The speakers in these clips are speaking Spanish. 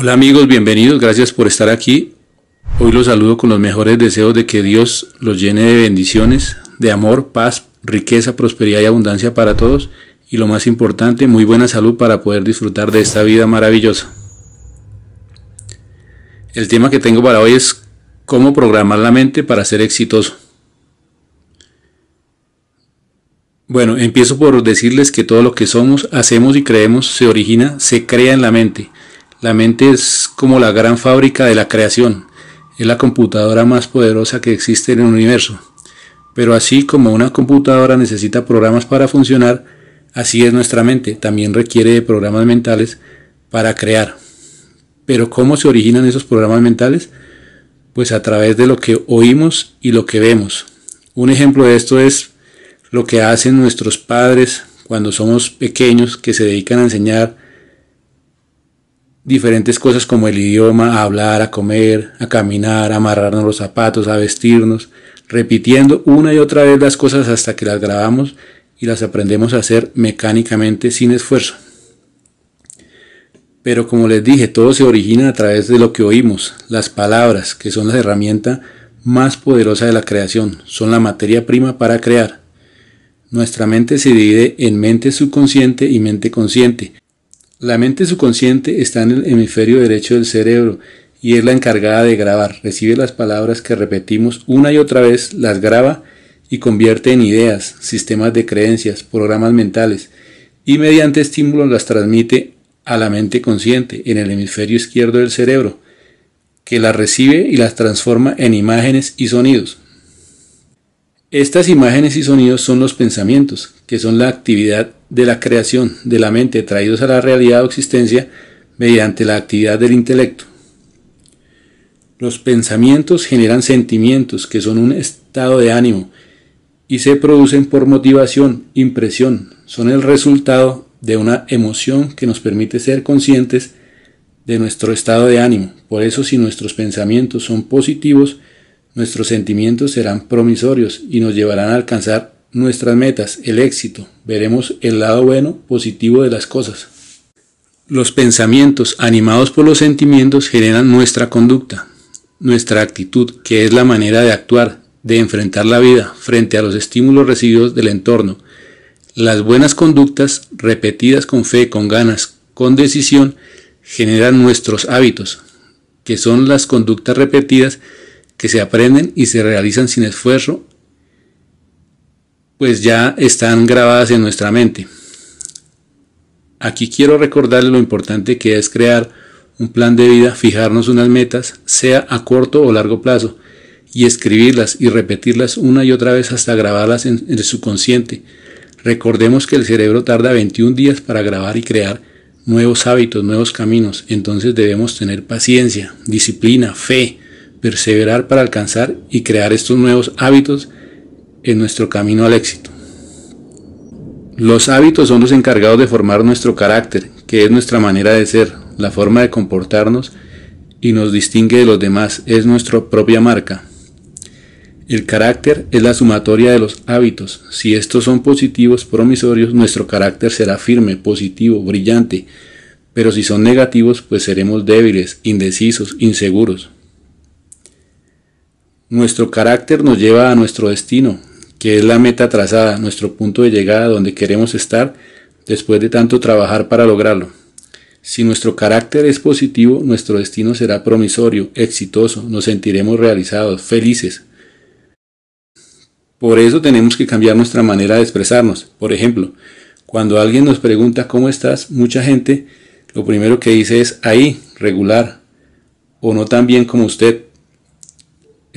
Hola amigos, bienvenidos, gracias por estar aquí. Hoy los saludo con los mejores deseos de que Dios los llene de bendiciones, de amor, paz, riqueza, prosperidad y abundancia para todos y lo más importante, muy buena salud para poder disfrutar de esta vida maravillosa. El tema que tengo para hoy es cómo programar la mente para ser exitoso. Bueno, empiezo por decirles que todo lo que somos, hacemos y creemos se origina, se crea en la mente. La mente es como la gran fábrica de la creación, es la computadora más poderosa que existe en el universo. Pero así como una computadora necesita programas para funcionar, así es nuestra mente, también requiere de programas mentales para crear. Pero ¿cómo se originan esos programas mentales? Pues a través de lo que oímos y lo que vemos. Un ejemplo de esto es lo que hacen nuestros padres cuando somos pequeños que se dedican a enseñar diferentes cosas como el idioma, a hablar, a comer, a caminar, a amarrarnos los zapatos, a vestirnos, repitiendo una y otra vez las cosas hasta que las grabamos y las aprendemos a hacer mecánicamente sin esfuerzo. Pero como les dije, todo se origina a través de lo que oímos, las palabras, que son la herramienta más poderosa de la creación, son la materia prima para crear. Nuestra mente se divide en mente subconsciente y mente consciente, la mente subconsciente está en el hemisferio derecho del cerebro y es la encargada de grabar. Recibe las palabras que repetimos una y otra vez, las graba y convierte en ideas, sistemas de creencias, programas mentales y mediante estímulos las transmite a la mente consciente en el hemisferio izquierdo del cerebro, que las recibe y las transforma en imágenes y sonidos. Estas imágenes y sonidos son los pensamientos, que son la actividad de la creación de la mente traídos a la realidad o existencia mediante la actividad del intelecto. Los pensamientos generan sentimientos que son un estado de ánimo y se producen por motivación, impresión, son el resultado de una emoción que nos permite ser conscientes de nuestro estado de ánimo. Por eso si nuestros pensamientos son positivos, nuestros sentimientos serán promisorios y nos llevarán a alcanzar nuestras metas, el éxito, veremos el lado bueno, positivo de las cosas. Los pensamientos animados por los sentimientos generan nuestra conducta, nuestra actitud, que es la manera de actuar, de enfrentar la vida frente a los estímulos recibidos del entorno. Las buenas conductas, repetidas con fe, con ganas, con decisión, generan nuestros hábitos, que son las conductas repetidas que se aprenden y se realizan sin esfuerzo pues ya están grabadas en nuestra mente. Aquí quiero recordarles lo importante que es crear un plan de vida, fijarnos unas metas, sea a corto o largo plazo, y escribirlas y repetirlas una y otra vez hasta grabarlas en el subconsciente. Recordemos que el cerebro tarda 21 días para grabar y crear nuevos hábitos, nuevos caminos, entonces debemos tener paciencia, disciplina, fe, perseverar para alcanzar y crear estos nuevos hábitos en nuestro camino al éxito. Los hábitos son los encargados de formar nuestro carácter, que es nuestra manera de ser, la forma de comportarnos y nos distingue de los demás, es nuestra propia marca. El carácter es la sumatoria de los hábitos. Si estos son positivos, promisorios, nuestro carácter será firme, positivo, brillante. Pero si son negativos, pues seremos débiles, indecisos, inseguros. Nuestro carácter nos lleva a nuestro destino, que es la meta trazada, nuestro punto de llegada donde queremos estar después de tanto trabajar para lograrlo. Si nuestro carácter es positivo, nuestro destino será promisorio, exitoso, nos sentiremos realizados, felices. Por eso tenemos que cambiar nuestra manera de expresarnos. Por ejemplo, cuando alguien nos pregunta cómo estás, mucha gente lo primero que dice es ahí, regular, o no tan bien como usted,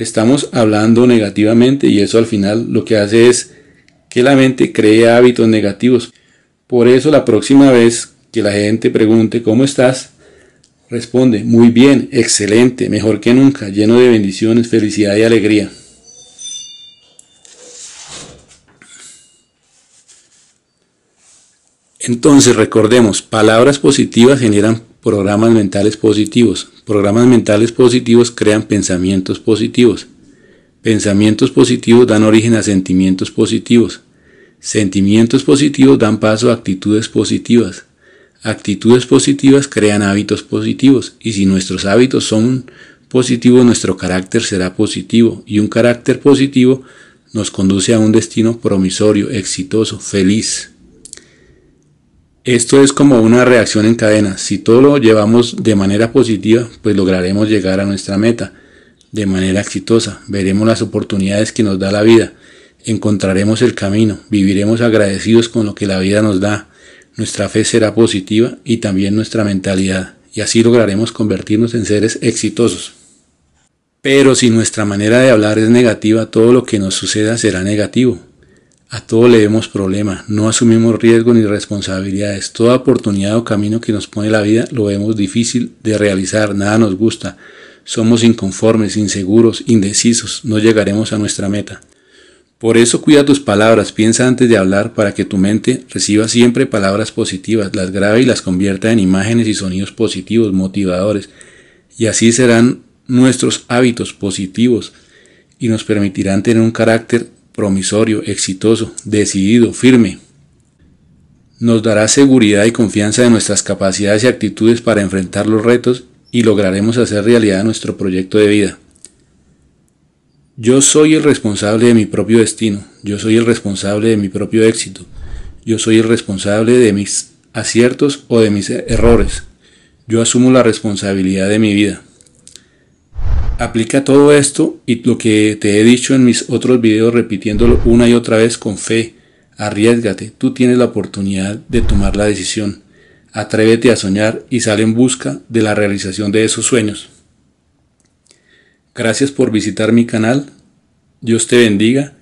estamos hablando negativamente y eso al final lo que hace es que la mente cree hábitos negativos. Por eso la próxima vez que la gente pregunte ¿cómo estás? Responde, muy bien, excelente, mejor que nunca, lleno de bendiciones, felicidad y alegría. Entonces recordemos, palabras positivas generan programas mentales positivos. Programas mentales positivos crean pensamientos positivos. Pensamientos positivos dan origen a sentimientos positivos. Sentimientos positivos dan paso a actitudes positivas. Actitudes positivas crean hábitos positivos y si nuestros hábitos son positivos nuestro carácter será positivo y un carácter positivo nos conduce a un destino promisorio, exitoso, feliz. Esto es como una reacción en cadena. Si todo lo llevamos de manera positiva, pues lograremos llegar a nuestra meta de manera exitosa. Veremos las oportunidades que nos da la vida. Encontraremos el camino. Viviremos agradecidos con lo que la vida nos da. Nuestra fe será positiva y también nuestra mentalidad. Y así lograremos convertirnos en seres exitosos. Pero si nuestra manera de hablar es negativa, todo lo que nos suceda será negativo. A todo le vemos problema, no asumimos riesgos ni responsabilidades. Toda oportunidad o camino que nos pone la vida lo vemos difícil de realizar, nada nos gusta. Somos inconformes, inseguros, indecisos, no llegaremos a nuestra meta. Por eso cuida tus palabras, piensa antes de hablar para que tu mente reciba siempre palabras positivas, las grabe y las convierta en imágenes y sonidos positivos, motivadores. Y así serán nuestros hábitos positivos y nos permitirán tener un carácter promisorio, exitoso, decidido, firme. Nos dará seguridad y confianza de nuestras capacidades y actitudes para enfrentar los retos y lograremos hacer realidad nuestro proyecto de vida. Yo soy el responsable de mi propio destino, yo soy el responsable de mi propio éxito, yo soy el responsable de mis aciertos o de mis errores. Yo asumo la responsabilidad de mi vida. Aplica todo esto y lo que te he dicho en mis otros videos repitiéndolo una y otra vez con fe. Arriesgate, tú tienes la oportunidad de tomar la decisión. Atrévete a soñar y sale en busca de la realización de esos sueños. Gracias por visitar mi canal. Dios te bendiga.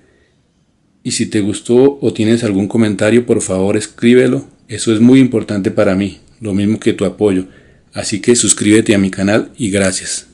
Y si te gustó o tienes algún comentario, por favor escríbelo. Eso es muy importante para mí, lo mismo que tu apoyo. Así que suscríbete a mi canal y gracias.